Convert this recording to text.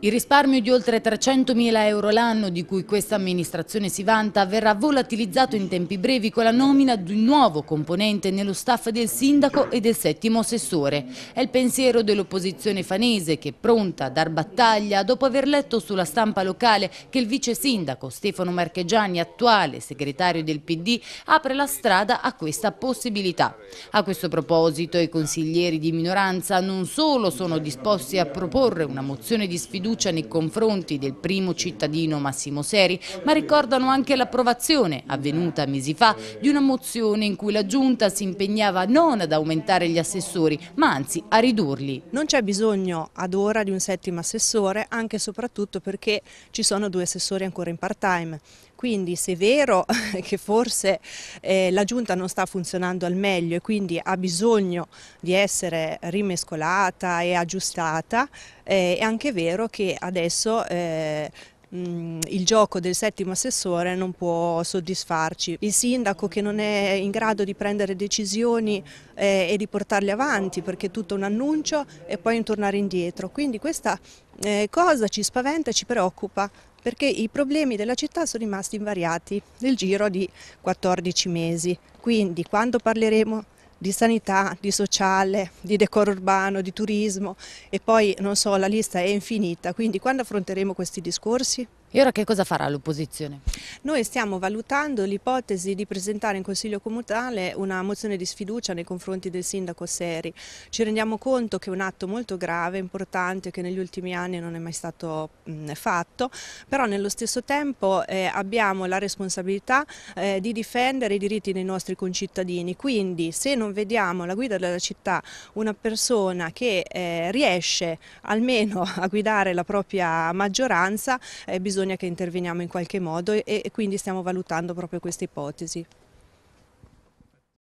Il risparmio di oltre 300.000 euro l'anno di cui questa amministrazione si vanta verrà volatilizzato in tempi brevi con la nomina di un nuovo componente nello staff del sindaco e del settimo assessore. È il pensiero dell'opposizione fanese che è pronta a dar battaglia dopo aver letto sulla stampa locale che il vice sindaco Stefano Marchegiani, attuale segretario del PD, apre la strada a questa possibilità. A questo proposito i consiglieri di minoranza non solo sono disposti a proporre una mozione di sfiducia fiducia nei confronti del primo cittadino Massimo Seri, ma ricordano anche l'approvazione, avvenuta mesi fa, di una mozione in cui la Giunta si impegnava non ad aumentare gli assessori, ma anzi a ridurli. Non c'è bisogno ad ora di un settimo assessore, anche e soprattutto perché ci sono due assessori ancora in part-time. Quindi se è vero che forse eh, la giunta non sta funzionando al meglio e quindi ha bisogno di essere rimescolata e aggiustata, eh, è anche vero che adesso eh, il gioco del settimo assessore non può soddisfarci. Il sindaco che non è in grado di prendere decisioni eh, e di portarle avanti perché è tutto un annuncio e poi un tornare indietro. Quindi questa eh, cosa ci spaventa e ci preoccupa perché i problemi della città sono rimasti invariati nel giro di 14 mesi. Quindi quando parleremo di sanità, di sociale, di decoro urbano, di turismo e poi non so, la lista è infinita, quindi quando affronteremo questi discorsi? E ora che cosa farà l'opposizione? Noi stiamo valutando l'ipotesi di presentare in Consiglio Comunale una mozione di sfiducia nei confronti del sindaco Seri. Ci rendiamo conto che è un atto molto grave, importante, che negli ultimi anni non è mai stato mh, fatto, però nello stesso tempo eh, abbiamo la responsabilità eh, di difendere i diritti dei nostri concittadini. Quindi se non vediamo la guida della città una persona che eh, riesce almeno a guidare la propria maggioranza, eh, bisogna che interveniamo in qualche modo e e quindi stiamo valutando proprio questa ipotesi.